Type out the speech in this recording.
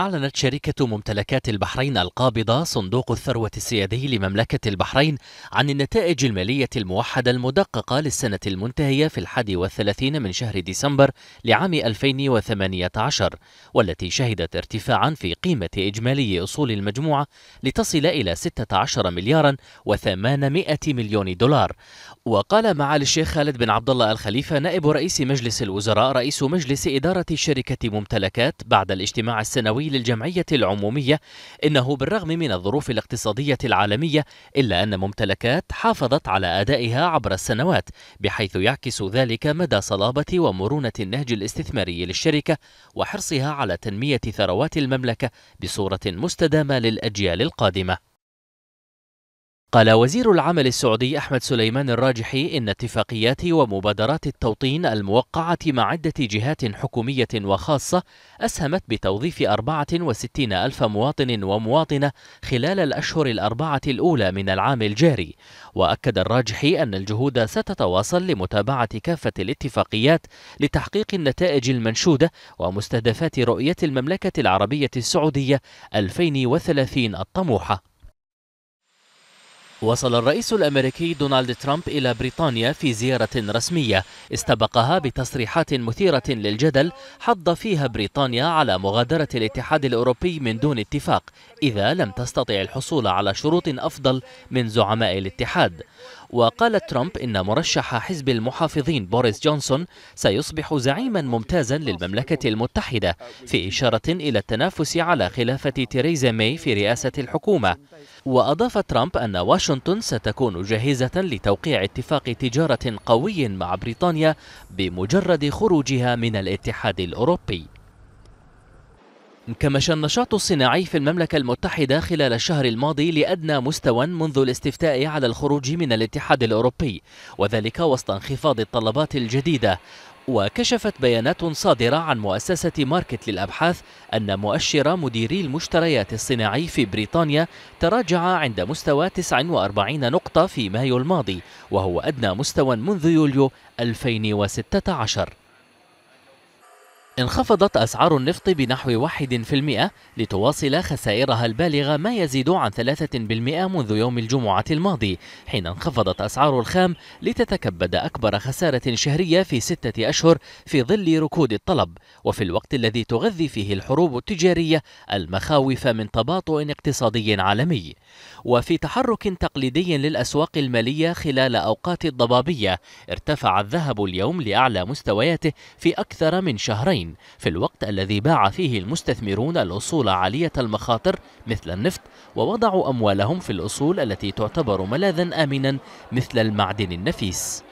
أعلنت شركة ممتلكات البحرين القابضة صندوق الثروة السيادي لمملكة البحرين عن النتائج المالية الموحدة المدققة للسنة المنتهية في الحادي والثلاثين من شهر ديسمبر لعام 2018 والتي شهدت ارتفاعا في قيمة إجمالي أصول المجموعة لتصل إلى 16 مليارا و800 مليون دولار وقال معالي الشيخ خالد بن عبد الله الخليفة نائب رئيس مجلس الوزراء رئيس مجلس إدارة شركة ممتلكات بعد الاجتماع السنوي للجمعية العمومية إنه بالرغم من الظروف الاقتصادية العالمية إلا أن ممتلكات حافظت على أدائها عبر السنوات بحيث يعكس ذلك مدى صلابة ومرونة النهج الاستثماري للشركة وحرصها على تنمية ثروات المملكة بصورة مستدامة للأجيال القادمة قال وزير العمل السعودي أحمد سليمان الراجحي إن اتفاقيات ومبادرات التوطين الموقعة مع عدة جهات حكومية وخاصة أسهمت بتوظيف 64 ألف مواطن ومواطنة خلال الأشهر الأربعة الأولى من العام الجاري وأكد الراجحي أن الجهود ستتواصل لمتابعة كافة الاتفاقيات لتحقيق النتائج المنشودة ومستهدفات رؤية المملكة العربية السعودية 2030 الطموحة وصل الرئيس الأمريكي دونالد ترامب إلى بريطانيا في زيارة رسمية استبقها بتصريحات مثيرة للجدل حض فيها بريطانيا على مغادرة الاتحاد الأوروبي من دون اتفاق إذا لم تستطع الحصول على شروط أفضل من زعماء الاتحاد وقال ترامب إن مرشح حزب المحافظين بوريس جونسون سيصبح زعيما ممتازا للمملكة المتحدة في إشارة إلى التنافس على خلافة تيريزا ماي في رئاسة الحكومة وأضاف ترامب أن واشنطن ستكون جاهزة لتوقيع اتفاق تجارة قوي مع بريطانيا بمجرد خروجها من الاتحاد الأوروبي انكمش النشاط الصناعي في المملكة المتحدة خلال الشهر الماضي لأدنى مستوى منذ الاستفتاء على الخروج من الاتحاد الأوروبي وذلك وسط انخفاض الطلبات الجديدة وكشفت بيانات صادرة عن مؤسسة ماركت للأبحاث أن مؤشر مديري المشتريات الصناعي في بريطانيا تراجع عند مستوى 49 نقطة في مايو الماضي وهو أدنى مستوى منذ يوليو 2016 انخفضت أسعار النفط بنحو 1% لتواصل خسائرها البالغة ما يزيد عن 3% منذ يوم الجمعة الماضي حين انخفضت أسعار الخام لتتكبد أكبر خسارة شهرية في ستة أشهر في ظل ركود الطلب وفي الوقت الذي تغذي فيه الحروب التجارية المخاوف من تباطؤ اقتصادي عالمي وفي تحرك تقليدي للأسواق المالية خلال أوقات الضبابية ارتفع الذهب اليوم لأعلى مستوياته في أكثر من شهرين الصين في الوقت الذي باع فيه المستثمرون الأصول عالية المخاطر مثل النفط ووضعوا أموالهم في الأصول التي تعتبر ملاذا آمنا مثل المعدن النفيس